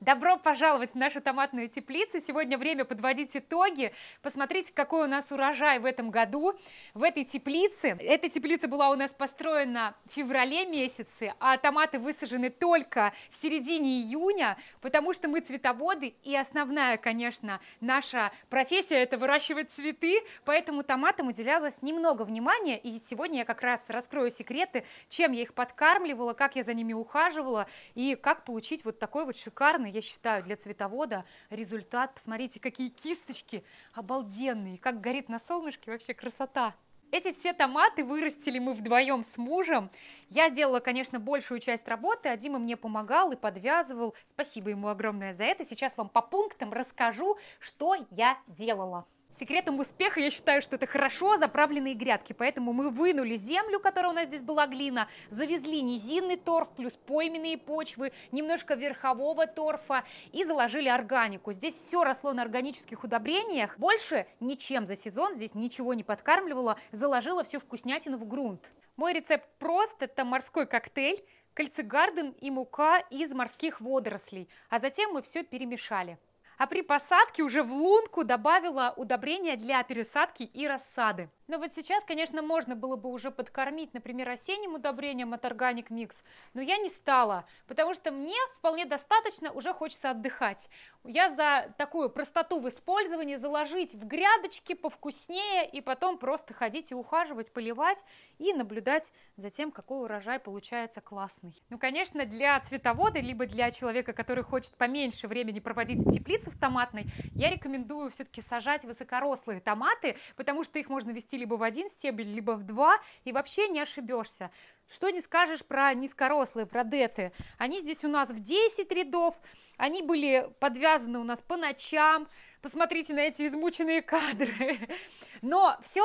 Добро пожаловать в нашу томатную теплицу. Сегодня время подводить итоги. Посмотрите, какой у нас урожай в этом году в этой теплице. Эта теплица была у нас построена в феврале месяце, а томаты высажены только в середине июня, потому что мы цветоводы, и основная, конечно, наша профессия – это выращивать цветы, поэтому томатам уделялось немного внимания, и сегодня я как раз раскрою секреты, чем я их подкармливала, как я за ними ухаживала, и как получить вот такой вот шикарный главное, я считаю, для цветовода результат. Посмотрите, какие кисточки обалденные, как горит на солнышке, вообще красота. Эти все томаты вырастили мы вдвоем с мужем. Я делала, конечно, большую часть работы, а Дима мне помогал и подвязывал. Спасибо ему огромное за это. Сейчас вам по пунктам расскажу, что я делала. Секретом успеха, я считаю, что это хорошо заправленные грядки, поэтому мы вынули землю, которая у нас здесь была глина, завезли низинный торф плюс пойменные почвы, немножко верхового торфа и заложили органику. Здесь все росло на органических удобрениях, больше ничем за сезон здесь ничего не подкармливало, заложила всю вкуснятину в грунт. Мой рецепт прост, это морской коктейль, кальцигарден и мука из морских водорослей, а затем мы все перемешали. А при посадке уже в лунку добавила удобрения для пересадки и рассады. Ну вот сейчас, конечно, можно было бы уже подкормить, например, осенним удобрением от Organic Mix, но я не стала, потому что мне вполне достаточно, уже хочется отдыхать. Я за такую простоту в использовании заложить в грядочки повкуснее и потом просто ходить и ухаживать, поливать и наблюдать за тем, какой урожай получается классный. Ну, конечно, для цветовода, либо для человека, который хочет поменьше времени проводить в теплице в томатной, я рекомендую все-таки сажать высокорослые томаты, потому что их можно вести перевести либо в один стебель, либо в два, и вообще не ошибешься. Что не скажешь про низкорослые, про деты. Они здесь у нас в 10 рядов, они были подвязаны у нас по ночам, посмотрите на эти измученные кадры. Но все,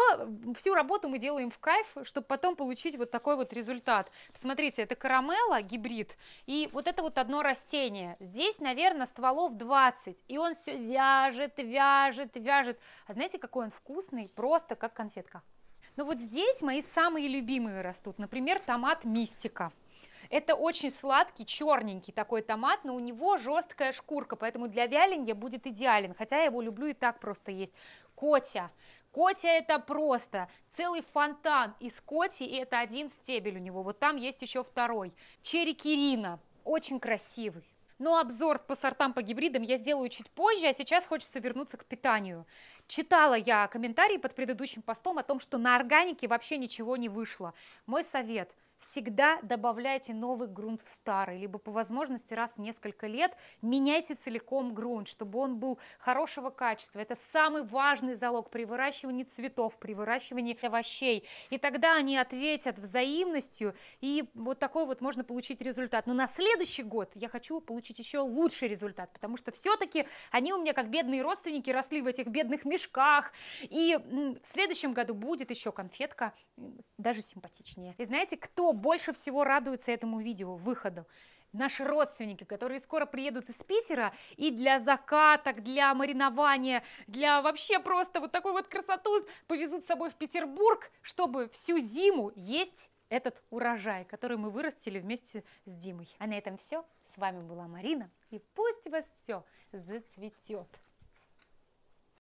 всю работу мы делаем в кайф, чтобы потом получить вот такой вот результат. Посмотрите, это карамела, гибрид, и вот это вот одно растение. Здесь, наверное, стволов 20, и он все вяжет, вяжет, вяжет. А знаете, какой он вкусный? Просто как конфетка. Но вот здесь мои самые любимые растут. Например, томат мистика. Это очень сладкий, черненький такой томат, но у него жесткая шкурка, поэтому для вяленья будет идеален, хотя я его люблю и так просто есть. Котя. Котя это просто целый фонтан из коти, и это один стебель у него. Вот там есть еще второй. Черекирина. Очень красивый. Но обзор по сортам, по гибридам я сделаю чуть позже, а сейчас хочется вернуться к питанию. Читала я комментарии под предыдущим постом о том, что на органике вообще ничего не вышло. Мой совет – всегда добавляйте новый грунт в старый, либо по возможности раз в несколько лет меняйте целиком грунт, чтобы он был хорошего качества. Это самый важный залог при выращивании цветов, при выращивании овощей. И тогда они ответят взаимностью, и вот такой вот можно получить результат. Но на следующий год я хочу получить еще лучший результат, потому что все-таки они у меня как бедные родственники росли в этих бедных мешках, и в следующем году будет еще конфетка даже симпатичнее. И знаете, кто больше всего радуется этому видео, выходу? наши родственники, которые скоро приедут из Питера, и для закаток, для маринования, для вообще просто вот такой вот красоту повезут с собой в Петербург, чтобы всю зиму есть этот урожай, который мы вырастили вместе с Димой. А на этом все. С вами была Марина, и пусть вас все зацветет.